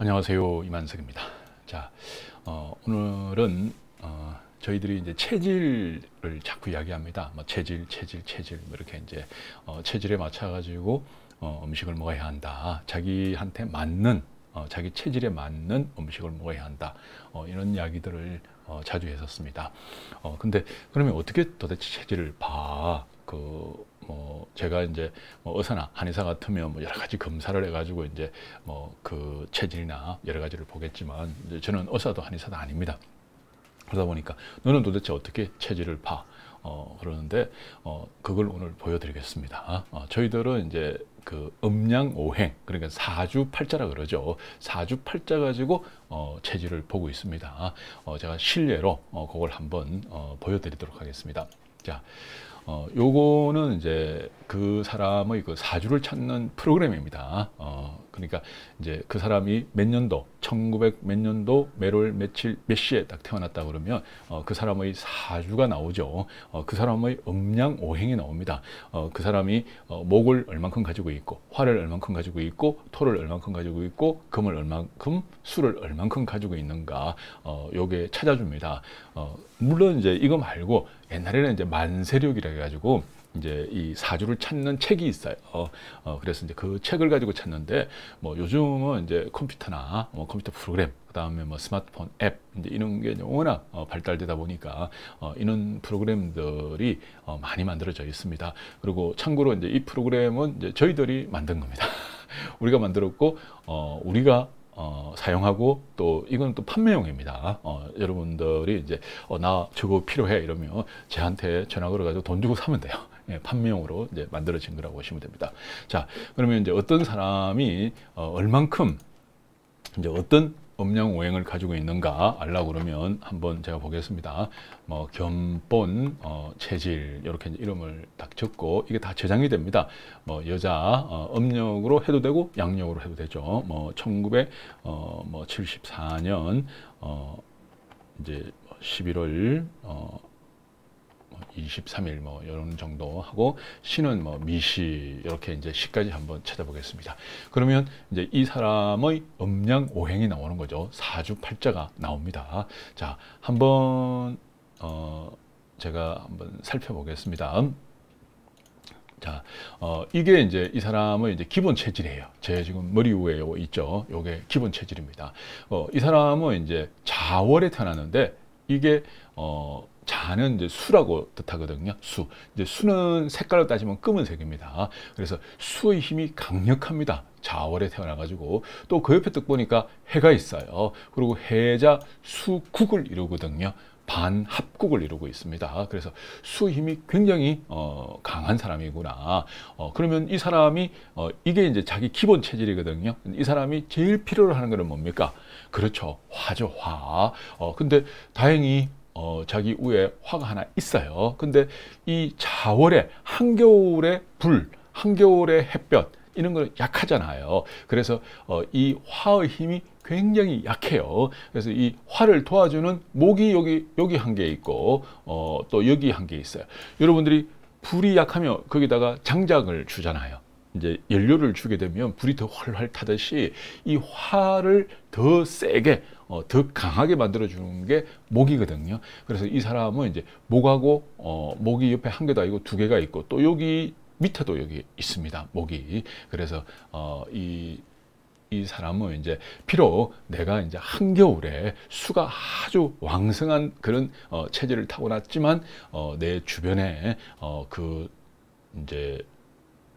안녕하세요 이만석입니다. 자 어, 오늘은 어, 저희들이 이제 체질을 자꾸 이야기합니다. 뭐 체질, 체질, 체질 뭐 이렇게 이제 어, 체질에 맞춰 가지고 어, 음식을 먹어야 한다. 자기한테 맞는 어, 자기 체질에 맞는 음식을 먹어야 한다. 어, 이런 이야기들을 자주 했었습니다. 근데 그러면 어떻게 도대체 체질을 봐? 그뭐 제가 이제 뭐 의사나 한의사 같으면 뭐 여러 가지 검사를 해가지고 이제 뭐 그 체질이나 여러 가지를 보겠지만 이제 저는 의사도 한의사도 아닙니다. 그러다 보니까 너는 도대체 어떻게 체질을 봐? 어, 그러는데 어, 그걸 오늘 보여드리겠습니다. 어, 저희들은 이제 그 음양오행 그러니까 사주팔자라 그러죠. 사주팔자 가지고 어, 체질을 보고 있습니다. 어, 제가 실례로 어, 그걸 한번 어, 보여드리도록 하겠습니다. 자, 어, 요거는 이제 그 사람의 그 사주를 찾는 프로그램입니다. 어, 그러니까 이제 그 사람이 몇 년도, 1900 몇 년도, 매월, 며칠, 몇 시에 딱 태어났다 그러면 어, 그 사람의 사주가 나오죠. 어, 그 사람의 음양 오행이 나옵니다. 어, 그 사람이 어, 목을 얼만큼 가지고 있고, 화를 얼만큼 가지고 있고, 토를 얼만큼 가지고 있고, 금을 얼만큼, 수를 얼만큼 가지고 있는가, 어, 요게 찾아줍니다. 어, 물론 이제 이거 말고 옛날에는 이제 만세력이라 해가지고 이제 이 사주를 찾는 책이 있어요. 어, 어, 그래서 이제 그 책을 가지고 찾는데 뭐 요즘은 이제 컴퓨터나 뭐 컴퓨터 프로그램 그다음에 뭐 스마트폰 앱 이런 게 워낙 어, 발달되다 보니까 어, 이런 프로그램들이 어, 많이 만들어져 있습니다. 그리고 참고로 이제 이 프로그램은 이제 저희들이 만든 겁니다. 우리가 만들었고 어, 우리가 어, 사용하고 또 이건 또 판매용입니다. 어, 여러분들이 이제 어, 나 저거 필요해 이러면 제한테 전화 걸어가지고 돈 주고 사면 돼요. 예, 판명으로 이제 만들어진 거라고 보시면 됩니다. 자, 그러면 이제 어떤 사람이 어, 얼만큼 이제 어떤 음양 오행을 가지고 있는가 알라고 그러면 한번 제가 보겠습니다. 뭐 견본, 어, 체질 이렇게 이름을 딱 적고 이게 다 저장이 됩니다. 뭐 여자 어, 음력으로 해도 되고 양력으로 해도 되죠. 뭐 1974년 어, 뭐 어, 이제 11월 뭐 어, 23일 뭐 이런 정도 하고 신은 뭐 미시 이렇게 이제 시까지 한번 찾아보겠습니다. 그러면 이제 이 사람의 음양 오행이 나오는 거죠. 사주팔자가 나옵니다. 자, 한번 어 제가 한번 살펴보겠습니다. 자, 어, 이게 이제 이 사람의 이제 기본 체질이에요. 제 지금 머리 위에 있죠. 요게 기본 체질입니다. 어, 이 사람은 이제 자월에 태어났는데 이게 어, 자는 이제 수라고 뜻하거든요. 수. 이제 수는 색깔로 따지면 검은색입니다. 그래서 수의 힘이 강력합니다. 자월에 태어나가지고 또 그 옆에 뜻 보니까 해가 있어요. 그리고 해자 수국을 이루거든요. 반합국을 이루고 있습니다. 그래서 수의 힘이 굉장히 어, 강한 사람이구나. 어, 그러면 이 사람이 어, 이게 이제 자기 기본 체질이거든요. 이 사람이 제일 필요로 하는 것은 뭡니까? 그렇죠. 화죠, 화. 어, 근데 다행히 어, 자기 위에 화가 하나 있어요. 근데 이 자월에 한겨울의 불, 한겨울의 햇볕 이런 건 약하잖아요. 그래서 어, 이 화의 힘이 굉장히 약해요. 그래서 이 화를 도와주는 목이 여기 여기 한 개 있고 어, 또 여기 한 개 있어요. 여러분들이 불이 약하면 거기다가 장작을 주잖아요. 이제 연료를 주게 되면 불이 더 활활 타듯이 이 화를 더 세게 어, 더 강하게 만들어 주는 게 목이거든요. 그래서 이 사람은 이제 목하고 어, 목이 옆에 한 개도 아니고 두 개가 있고 또 여기 밑에도 여기 있습니다. 목이 그래서 어, 이이 사람은 이제 비록 내가 이제 한겨울에 수가 아주 왕성한 그런 어, 체질을 타고났지만 어, 내 주변에 어, 그 이제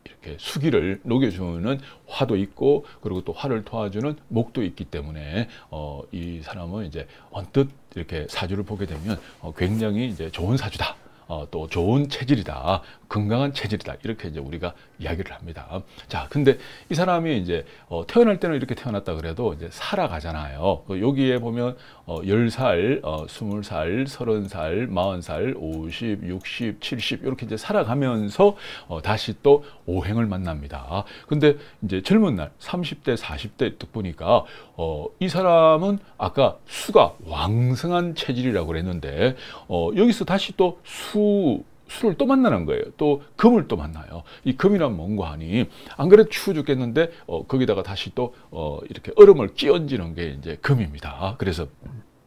이렇게 수기를 녹여주는 화도 있고 그리고 또 화를 도와주는 목도 있기 때문에 어, 이 사람은 이제 언뜻 이렇게 사주를 보게 되면 어, 굉장히 이제 좋은 사주다. 어, 또 좋은 체질이다. 건강한 체질이다. 이렇게 이제 우리가 이야기를 합니다. 자, 근데 이 사람이 이제 어, 태어날 때는 이렇게 태어났다 그래도 이제 살아가잖아요. 어, 여기에 보면 어, 10살, 어, 20살, 30살, 40살, 50, 60, 70 이렇게 이제 살아가면서 어, 다시 또 오행을 만납니다. 근데 이제 젊은 날 30대, 40대 딱 보니까 어, 이 사람은 아까 수가 왕성한 체질이라고 그랬는데 어, 여기서 다시 또 수, 술을 또 만나는 거예요. 또 금을 또 만나요. 이 금이란 뭔가 하니 안 그래도 추워 죽겠는데 어, 거기다가 다시 또 어, 이렇게 얼음을 끼얹는 게 이제 금입니다. 그래서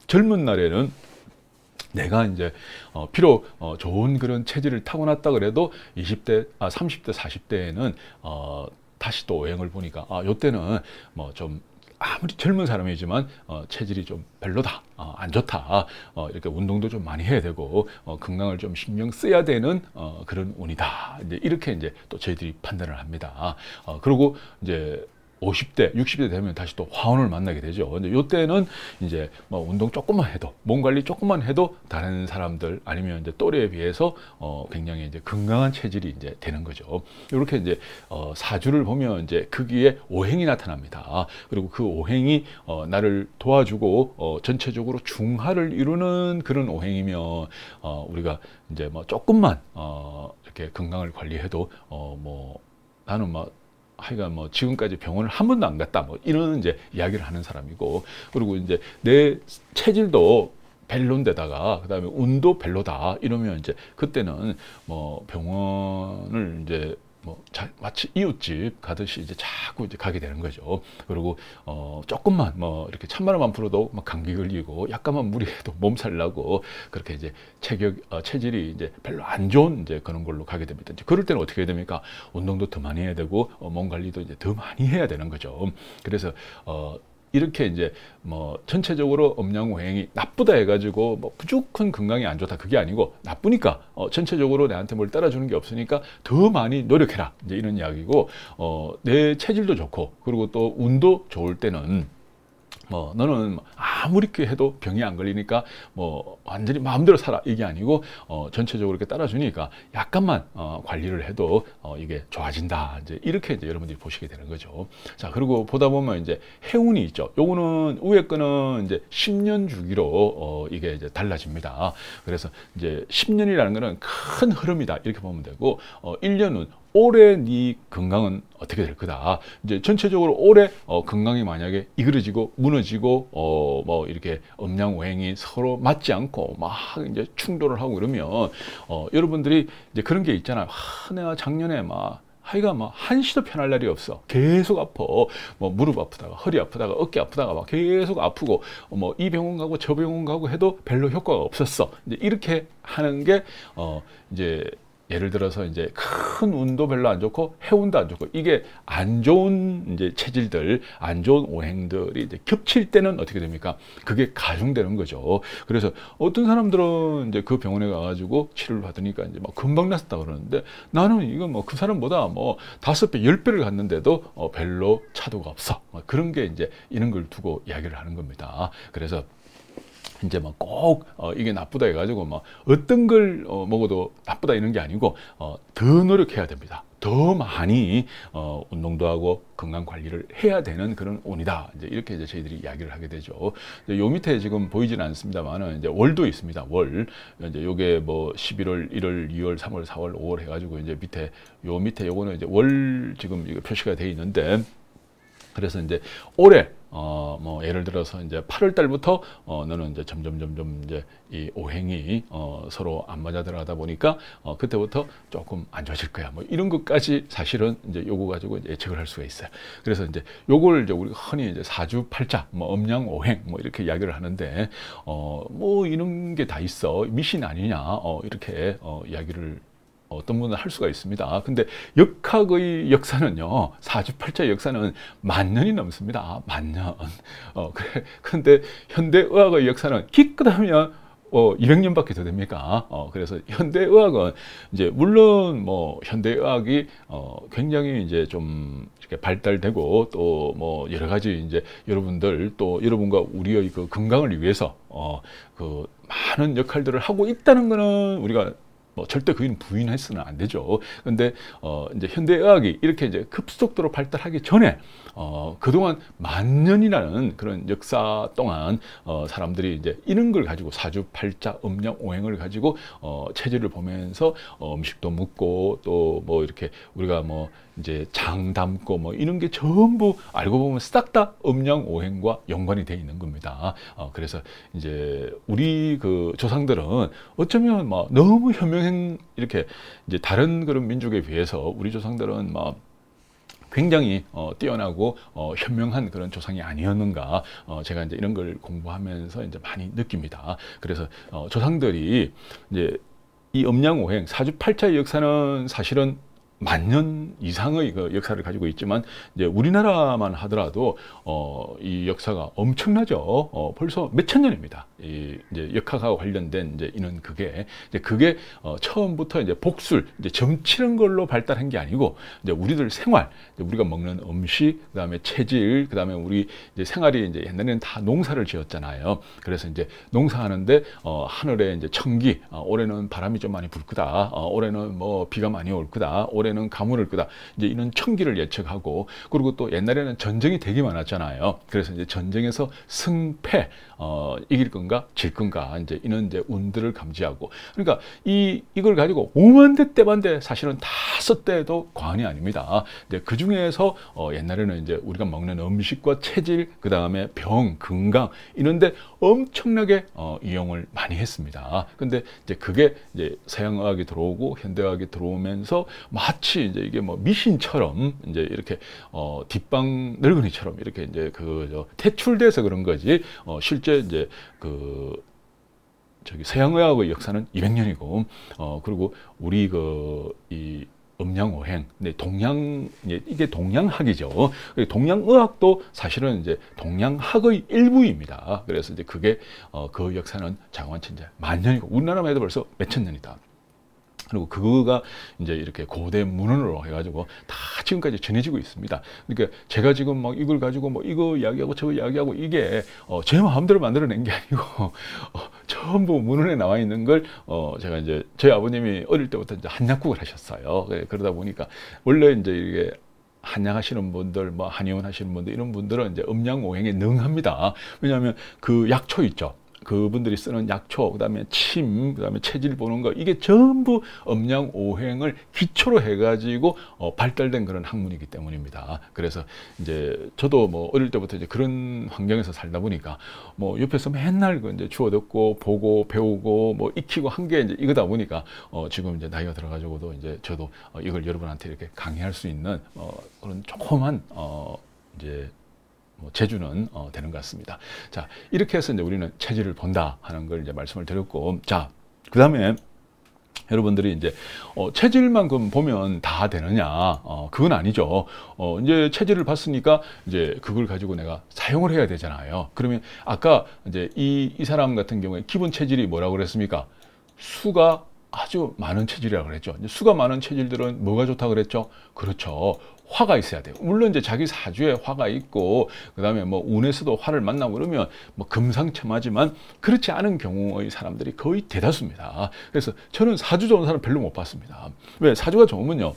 젊은 날에는 내가 이제 어, 피로 어, 좋은 그런 체질을 타고났다 그래도 20대, 아 30대, 40대에는 어, 다시 또 여행을 보니까 아, 요때는 뭐좀 아무리 젊은 사람이지만 어, 체질이 좀 별로다, 어, 안 좋다. 어, 이렇게 운동도 좀 많이 해야 되고 어, 건강을 좀 신경 써야 되는 어, 그런 운이다. 이제 이렇게 이제 또 저희들이 판단을 합니다. 어, 그리고 이제 50대, 60대 되면 다시 또 화원을 만나게 되죠. 근데 요때는 이제 뭐 운동 조금만 해도, 몸 관리 조금만 해도 다른 사람들 아니면 이제 또래에 비해서 어 굉장히 이제 건강한 체질이 이제 되는 거죠. 이렇게 이제 어 사주를 보면 이제 크기에 그 오행이 나타납니다. 그리고 그 오행이 어 나를 도와주고 어 전체적으로 중하를 이루는 그런 오행이면 어 우리가 이제 뭐 조금만 어 이렇게 건강을 관리해도 어 뭐 나는 막 뭐 하여간 뭐 지금까지 병원을 한 번도 안 갔다 뭐 이런 이제 이야기를 하는 사람이고 그리고 이제 내 체질도 벨론데다가 그다음에 운도 벨로다 이러면 이제 그때는 뭐 병원을 이제 뭐 자, 마치 이웃집 가듯이 이제 자꾸 이제 가게 되는 거죠. 그리고 어, 조금만 뭐 이렇게 찬바람만 불어도 막 감기 걸리고 약간만 무리해도 몸살 나고 그렇게 이제 체격 어, 체질이 이제 별로 안 좋은 이제 그런 걸로 가게 됩니다. 이제 그럴 때는 어떻게 해야 됩니까? 운동도 더 많이 해야 되고 어, 몸 관리도 이제 더 많이 해야 되는 거죠. 그래서 어, 이렇게 이제 뭐 전체적으로 음양오행이 나쁘다 해가지고 뭐 부족한 건강이안 좋다 그게 아니고 나쁘니까 어, 전체적으로 내한테 뭘 따라주는 게 없으니까 더 많이 노력해라 이제 이런 이야기고 어, 내 체질도 좋고 그리고 또 운도 좋을 때는 뭐 너는 뭐 아무리 해도 병이 안 걸리니까 뭐 완전히 마음대로 살아 이게 아니고 어, 전체적으로 이렇게 따라주니까 약간만 어, 관리를 해도 어, 이게 좋아진다 이제 이렇게 이제 여러분들이 보시게 되는 거죠. 자 그리고 보다 보면 이제 해운이 있죠. 요거는 우에 거는 이제 10년 주기로 어, 이게 이제 달라집니다. 그래서 이제 10년이라는 거는 큰 흐름이다 이렇게 보면 되고 어, 1년은 올해 네 건강은 어떻게 될 거다. 이제 전체적으로 올해 어, 건강이 만약에 이그러지고 무너지고 어 뭐 이렇게 음양오행이 서로 맞지 않고 막 이제 충돌을 하고 이러면 어 여러분들이 이제 그런 게 있잖아요. 아, 내가 작년에 막 하여간 뭐 한시도 편할 날이 없어. 계속 아파. 뭐 무릎 아프다가 허리 아프다가 어깨 아프다가 막 계속 아프고 뭐 이 병원 가고 저 병원 가고 해도 별로 효과가 없었어. 이제 이렇게 하는 게 어 이제 예를 들어서 이제 큰 운도 별로 안 좋고 해운도 안 좋고 이게 안 좋은 이제 체질들, 안 좋은 오행들이 이제 겹칠 때는 어떻게 됩니까? 그게 가중되는 거죠. 그래서 어떤 사람들은 이제 그 병원에 가가지고 치료를 받으니까 이제 막 금방 났었다 그러는데 나는 이건 뭐그 사람보다 뭐 다섯 배, 열 배를 갔는데도 어 별로 차도가 없어. 그런 게 이제 이런 걸 두고 이야기를 하는 겁니다. 그래서 이제 막꼭 뭐 어, 이게 나쁘다 해가지고 막 뭐 어떤 걸 어, 먹어도 나쁘다 이런 게 아니고 어, 더 노력해야 됩니다. 더 많이 어, 운동도 하고 건강 관리를 해야 되는 그런 온이다. 이제 이렇게 이제 저희들이 이야기를 하게 되죠. 이제 요 밑에 지금 보이지는 않습니다만은 이제 월도 있습니다. 월 이제 요게 뭐 11월, 1월, 2월, 3월, 4월, 5월 해가지고 이제 밑에 요 밑에 요거는 이제 월 지금 이거 표시가 돼 있는데 그래서 이제 올해 어, 뭐 예를 들어서 이제 8월 달부터 어, 너는 이제 점점 점점 이제 이 오행이 어, 서로 안 맞아 들어가다 보니까 어, 그때부터 조금 안 좋아질 거야. 뭐 이런 것까지 사실은 이제 요거 가지고 예측을 할 수가 있어요. 그래서 이제 요걸 이제 우리 가 흔히 이제 사주 팔자, 뭐 음양 오행 뭐 이렇게 이야기를 하는데 어, 뭐 이런 게 다 있어. 미신 아니냐. 어, 이렇게 어, 이야기를 어떤 분은 할 수가 있습니다. 근데 역학의 역사는요, 48차 역사는 만 년이 넘습니다. 만 년. 어, 그래. 데 현대의학의 역사는 기껏하면 어, 200년밖에 더 됩니까? 어, 그래서 현대의학은 이제 물론 뭐 현대의학이 어, 굉장히 이제 좀 이렇게 발달되고 또 뭐 여러 가지 이제 여러분들 또 여러분과 우리의 그 건강을 위해서 어, 그 많은 역할들을 하고 있다는 거는 우리가 뭐 절대 그일부인했으면안 되죠. 근데 어 이제 현대의학이 이렇게 이제 급속도로 발달하기 전에 어 그동안 만 년이라는 그런 역사 동안 어 사람들이 이제 이런 걸 가지고 사주팔자 음력 오행을 가지고 어 체질을 보면서 어 음식도 묻고 또 뭐 이렇게 우리가 뭐 이제 장 담고 뭐 이런 게 전부 알고 보면 싹 다 음양 오행과 연관이 되어 있는 겁니다. 어, 그래서 이제 우리 그 조상들은 어쩌면 막 너무 현명한 이렇게 이제 다른 그런 민족에 비해서 우리 조상들은 막 굉장히 어, 뛰어나고 어, 현명한 그런 조상이 아니었는가 어, 제가 이제 이런 걸 공부하면서 이제 많이 느낍니다. 그래서 어, 조상들이 이제 이 음양오행 사주팔자의 역사는 사실은 만년 이상의 그 역사를 가지고 있지만 이제 우리나라만 하더라도 어, 이 역사가 엄청나죠. 어, 벌써 몇천 년입니다. 이 이제 역학과 관련된 이제 이는 그게 이제 그게 어, 처음부터 이제 복술 이제 점치는 걸로 발달한 게 아니고 이제 우리들 생활 이제 우리가 먹는 음식 그다음에 체질 그다음에 우리 이제 생활이 이제 옛날에는 다 농사를 지었잖아요. 그래서 이제 농사하는데 어, 하늘에 이제 청기 어, 올해는 바람이 좀 많이 불 거다. 어, 올해는 뭐 비가 많이 올 거다. 올해 올해는 가뭄을 거다. 이제 이런 천기를 예측하고 그리고 또 옛날에는 전쟁이 되게 많았잖아요. 그래서 이제 전쟁에서 승패 어, 이길 건가 질 건가 이제 이런 이제 운들을 감지하고 그러니까 이 이걸 가지고 오만대 때만대 사실은 다섯 대도 과언이 아닙니다. 이제 그 중에서 어, 옛날에는 이제 우리가 먹는 음식과 체질 그 다음에 병 건강 이런데 엄청나게 어, 이용을 많이 했습니다. 근데 이제 그게 이제 서양의학이 들어오고 현대의학이 들어오면서 마 마치 이제 이게 뭐 미신처럼 이제 이렇게 어 뒷방 늙은이처럼 이렇게 이제 그 퇴출돼서 그런 거지 어 실제 이제 그 저기 서양의학의 역사는 200년이고 어 그리고 우리 그 이 음양오행, 네, 동양, 예, 이게 동양학이죠. 그 동양의학도 사실은 이제 동양학의 일부입니다. 그래서 이제 그게, 어, 그 역사는 장원천재 만년이고, 우리나라만 해도 벌써 몇천 년이다. 그리고 그거가 이제 이렇게 고대 문헌으로 해가지고 다 지금까지 전해지고 있습니다. 그러니까 제가 지금 막 이걸 가지고 뭐 이거 이야기하고 저거 이야기하고 이게 어제 마음대로 만들어낸 게 아니고 어 전부 문헌에 나와 있는 걸어 제가 이제 저희 아버님이 어릴 때부터 이제 한약국을 하셨어요. 그래, 그러다 보니까 원래 이제 이게 한약하시는 분들, 뭐 한의원 하시는 분들 이런 분들은 이제 음양 오행에 능합니다. 왜냐하면 그 약초 있죠. 그분들이 쓰는 약초, 그 다음에 침, 그 다음에 체질 보는 거 이게 전부 음양오행을 기초로 해가지고 어, 발달된 그런 학문이기 때문입니다. 그래서 이제 저도 뭐 어릴 때부터 이제 그런 환경에서 살다 보니까 뭐 옆에서 맨날 그 이제 주워 듣고 보고 배우고 뭐 익히고 한 게 이제 이거다 보니까 어, 지금 이제 나이가 들어가지고도 이제 저도 어, 이걸 여러분한테 이렇게 강의할 수 있는 어, 그런 조그만 어, 이제 뭐 제주는 어, 되는 것 같습니다. 자, 이렇게 해서 이제 우리는 체질을 본다 하는 걸 이제 말씀을 드렸고, 자, 그 다음에 여러분들이 이제 어, 체질만 큼 보면 다 되느냐? 어, 그건 아니죠. 어, 이제 체질을 봤으니까 이제 그걸 가지고 내가 사용을 해야 되잖아요. 그러면 아까 이제 이, 이 사람 같은 경우에 기본 체질이 뭐라고 그랬습니까? 수가 아주 많은 체질이라고 그랬죠. 수가 많은 체질들은 뭐가 좋다 고 그랬죠? 그렇죠. 화가 있어야 돼요. 물론 이제 자기 사주에 화가 있고 그다음에 뭐 운에서도 화를 만나 그러면 뭐 금상첨화지만 그렇지 않은 경우의 사람들이 거의 대다수입니다. 그래서 저는 사주 좋은 사람 별로 못 봤습니다. 왜 사주가 좋으면요.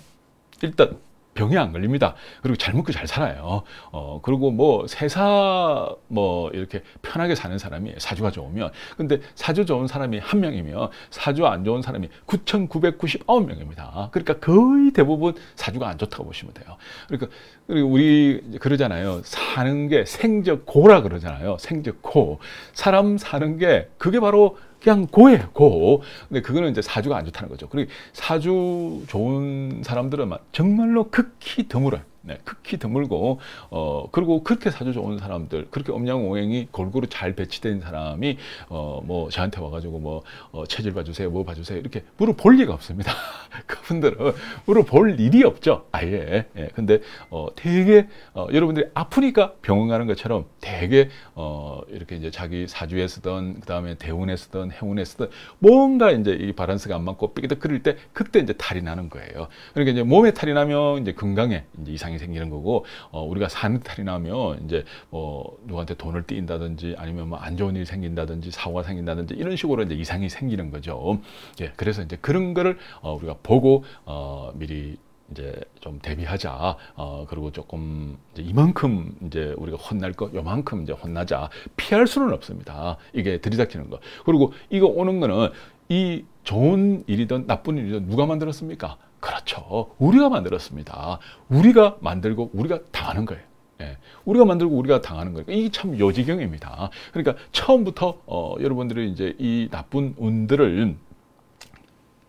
일단 병이안 걸립니다. 그리고 잘 먹고 잘 살아요. 어, 그리고 뭐 세사 뭐 이렇게 편하게 사는 사람이 사주가 좋으면 근데 사주 좋은 사람이 한 명이면 사주 안 좋은 사람이 9,999명입니다. 그러니까 거의 대부분 사주가 안 좋다고 보시면 돼요. 그러니까 우리 그러잖아요. 사는 게 생적 고라 그러잖아요. 생적 고. 사람 사는 게 그게 바로 그냥 고예요, 고. 근데 그거는 이제 사주가 안 좋다는 거죠. 그리고 사주 좋은 사람들은 정말로 극히 드물어요. 네, 극히 드물고 어 그리고 그렇게 사주 좋온 사람들 그렇게 음양오행이 골고루 잘 배치된 사람이 어 뭐 저한테 와가지고 뭐 어, 체질 봐주세요 뭐 봐주세요 이렇게 물어볼 리가 없습니다 그분들은 물어볼 일이 없죠 아예 예, 근데 어 되게 어, 여러분들이 아프니까 병원 가는 것처럼 되게 어 이렇게 이제 자기 사주에 쓰던 그 다음에 대운에 쓰던 행운에 쓰던 뭔가 이제 이 바란스가 안 맞고 삐그덕 그릴 때 그때 이제 탈이 나는 거예요 그러니까 이제 몸에 탈이 나면 이제 건강에 이제 이상 이상이 생기는 거고 어, 우리가 산탈이 나면 이제 뭐 누구한테 돈을 띠인다든지 아니면 뭐 안 좋은 일이 생긴다든지 사고가 생긴다든지 이런 식으로 이제 이상이 생기는 거죠. 예, 그래서 이제 그런 거를 어, 우리가 보고 어, 미리 이제 좀 대비하자. 어, 그리고 조금 이제 이만큼 이제 우리가 혼날 거, 요만큼 이제 혼나자. 피할 수는 없습니다. 이게 들이닥치는 거. 그리고 이거 오는 거는 이 좋은 일이든 나쁜 일이든 누가 만들었습니까? 그렇죠. 우리가 만들었습니다. 우리가 만들고 우리가 당하는 거예요. 예. 우리가 만들고 우리가 당하는 거니까 이게 참 요지경입니다. 그러니까 처음부터 어, 여러분들이 이제 이 나쁜 운들을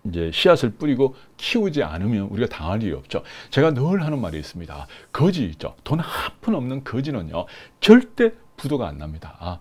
이제 씨앗을 뿌리고 키우지 않으면 우리가 당할 일이 없죠. 제가 늘 하는 말이 있습니다. 거지 있죠. 돈 한 푼 없는 거지는요. 절대 부도가 안 납니다. 아,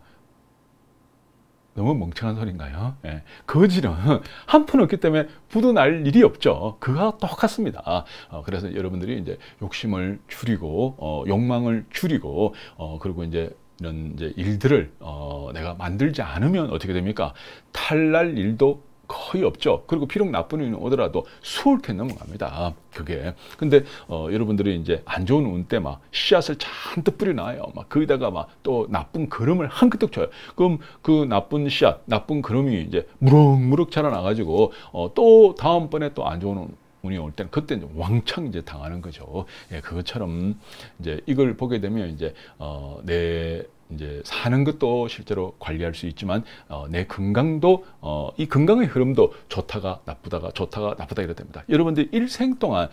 너무 멍청한 소리인가요? 예. 거지는 한 푼 없기 때문에 부도 날 일이 없죠. 그가 똑같습니다. 어, 그래서 여러분들이 이제 욕심을 줄이고 어, 욕망을 줄이고 어, 그리고 이제 이런 이제 일들을 어, 내가 만들지 않으면 어떻게 됩니까? 탈날 일도 거의 없죠. 그리고 비록 나쁜 운이 오더라도 수월 게 넘어갑니다. 그게. 근데 어, 여러분들이 이제 안 좋은 운 때 막 씨앗을 잔뜩 뿌려놔요. 막 거기다가 막 또 나쁜 걸음을 한끄떡 쳐요. 그럼 그 나쁜 씨앗, 나쁜 걸음이 이제 무럭무럭 자라나가지고 어, 또 다음번에 또 안 좋은 운 운이 올 때는 그때 이제 왕창 이제 당하는 거죠. 예, 그것처럼 이제 이걸 보게 되면 이제 어, 내 이제 사는 것도 실제로 관리할 수 있지만 어, 내 건강도 어, 이 건강의 흐름도 좋다가 나쁘다가 좋다가 나쁘다 이렇게 됩니다. 여러분들 일생 동안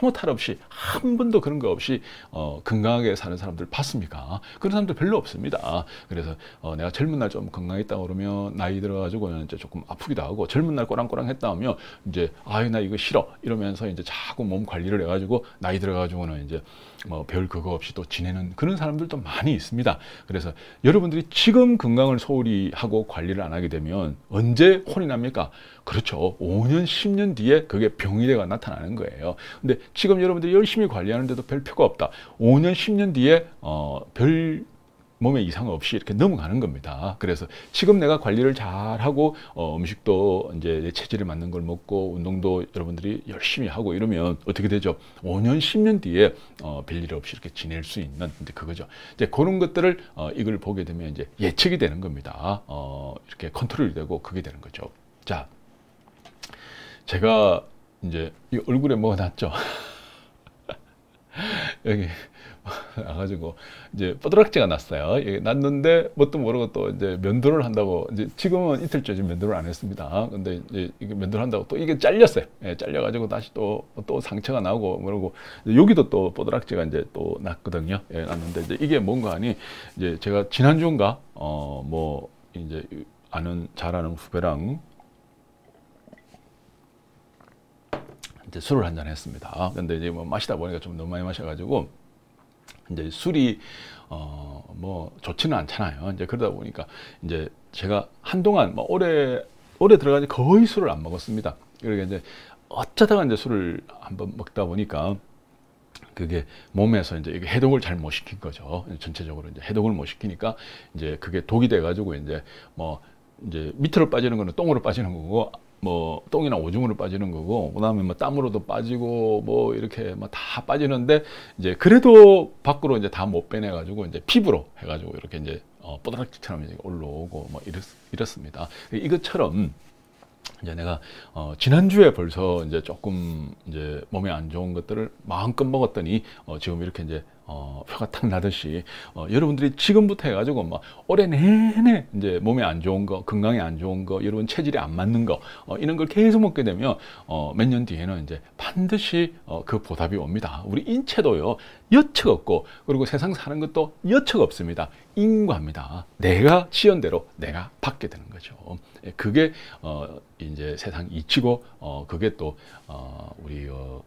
아무 탈 없이 한 번도 그런 거 없이 어, 건강하게 사는 사람들 봤습니까? 그런 사람들 별로 없습니다. 그래서 어, 내가 젊은 날 좀 건강했다 그러면 나이 들어가지고 이제 조금 아프기도 하고 젊은 날 꼬랑꼬랑했다 하면 이제 아유 나 이거 싫어 이러면서 이제 자꾸 몸 관리를 해가지고 나이 들어가지고는 이제 뭐 별 그거 없이 또 지내는 그런 사람들도 많이 있습니다. 그래서 여러분들이 지금 건강을 소홀히 하고 관리를 안 하게 되면 언제 혼이 납니까? 그렇죠. 5년, 10년 뒤에 그게 병이 되가 나타나는 거예요. 근데 지금 여러분들이 열심히 관리하는데도 별 표가 없다. 5년, 10년 뒤에 어, 별 몸에 이상 없이 이렇게 넘어가는 겁니다. 그래서 지금 내가 관리를 잘하고 어, 음식도 이제 체질에 맞는 걸 먹고 운동도 여러분들이 열심히 하고 이러면 어떻게 되죠? 5년, 10년 뒤에 어, 별일 없이 이렇게 지낼 수 있는 이제 그거죠. 이제 그런 것들을 어, 이걸 보게 되면 이제 예측이 되는 겁니다. 어, 이렇게 컨트롤이 되고 그게 되는 거죠. 자, 제가 이제 이 얼굴에 뭐가 났죠? 여기 나가지고 이제 뽀드락지가 났어요. 예, 났는데 뭣도 모르고 또 이제 면도를 한다고 이제 지금은 이틀째 지금 면도를 안 했습니다. 근데 이제 이게 면도를 한다고 또 이게 잘렸어요. 예, 잘려가지고 다시 또 또 상처가 나고 모르고 여기도 또 뽀드락지가 이제 또 났거든요. 예, 났는데 이제 이게 뭔가 하니 이제 제가 지난주인가 어뭐 이제 아는 잘 아는 후배랑 이제 술을 한 잔 했습니다. 근데 이제 뭐 마시다 보니까 좀 너무 많이 마셔가지고 이제 술이 어 뭐 좋지는 않잖아요. 이제 그러다 보니까 이제 제가 한동안 뭐 올해 올해 들어가지 거의 술을 안 먹었습니다. 그러게까 이제 어쩌다가 이제 술을 한번 먹다 보니까 그게 몸에서 이제 이게 해독을 잘 못 시킨 거죠. 전체적으로 이제 해독을 못 시키니까 이제 그게 독이 돼 가지고 이제 뭐 이제 밑으로 빠지는 거는 똥으로 빠지는 거고 뭐 똥이나 오줌으로 빠지는 거고 그다음에 뭐 땀으로도 빠지고 뭐 이렇게 막다 뭐 빠지는데 이제 그래도 밖으로 이제 다 못 빼내 가지고 이제 피부로 해 가지고 이렇게 이제 어, 뽀드락처럼 이제 올라오고 뭐 이렇, 이렇습니다. 이것처럼 이제 내가 어, 지난주에 벌써 이제 조금 이제 몸에 안 좋은 것들을 마음껏 먹었더니 어, 지금 이렇게 이제 어, 표가 탁 나듯이 어, 여러분들이 지금부터 해가지고 막 뭐, 올해 내내 이제 몸에 안 좋은 거, 건강에 안 좋은 거, 여러분 체질에 안 맞는 거 어, 이런 걸 계속 먹게 되면 어, 몇 년 뒤에는 이제 반드시 어, 그 보답이 옵니다. 우리 인체도요 여측 없고 그리고 세상 사는 것도 여측 없습니다. 인과입니다. 내가 지연대로 내가 받게 되는 거죠. 예, 그게 어, 이제 세상 이치고 어, 그게 또 어, 우리 어,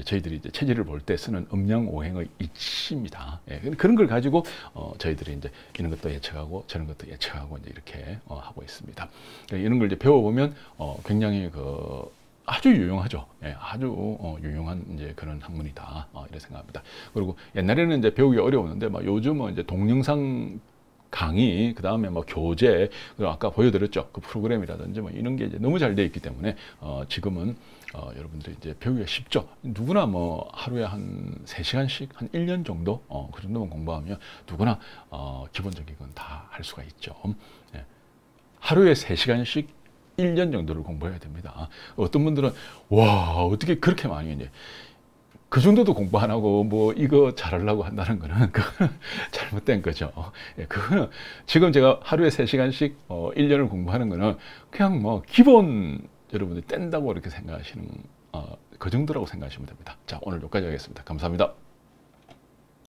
이제 저희들이 이제 체질을 볼 때 쓰는 음양 오행의 이치입니다. 예, 그런 걸 가지고 어, 저희들이 이제 이런 것도 예측하고 저런 것도 예측하고 이제 이렇게 어, 하고 있습니다. 그러니까 이런 걸 이제 배워보면 어, 굉장히 그 아주 유용하죠. 예, 아주 어, 유용한 이제 그런 학문이다. 어, 이렇게 생각합니다. 그리고 옛날에는 이제 배우기 어려웠는데 막 요즘은 이제 동영상 강의, 그 다음에 뭐 교재, 아까 보여드렸죠. 그 프로그램이라든지 뭐 이런 게 이제 너무 잘 돼 있기 때문에 어 지금은 어 여러분들이 이제 배우기가 쉽죠. 누구나 뭐 하루에 한 세시간씩한 일 년 정도, 어그 정도만 공부하면 누구나 어 기본적인 건 다 할 수가 있죠. 예. 하루에 세시간씩 1년 정도를 공부해야 됩니다. 어떤 분들은 와 어떻게 그렇게 많이 이제 그 정도도 공부 안 하고 뭐 이거 잘하려고 한다는 거는 그거는 잘못된 거죠. 예, 그거는 지금 제가 하루에 3시간씩 어, 1년을 공부하는 거는 그냥 뭐 기본 여러분들이 뗀다고 이렇게 생각하시는 어, 그 정도라고 생각하시면 됩니다. 자 오늘 여기까지 하겠습니다. 감사합니다.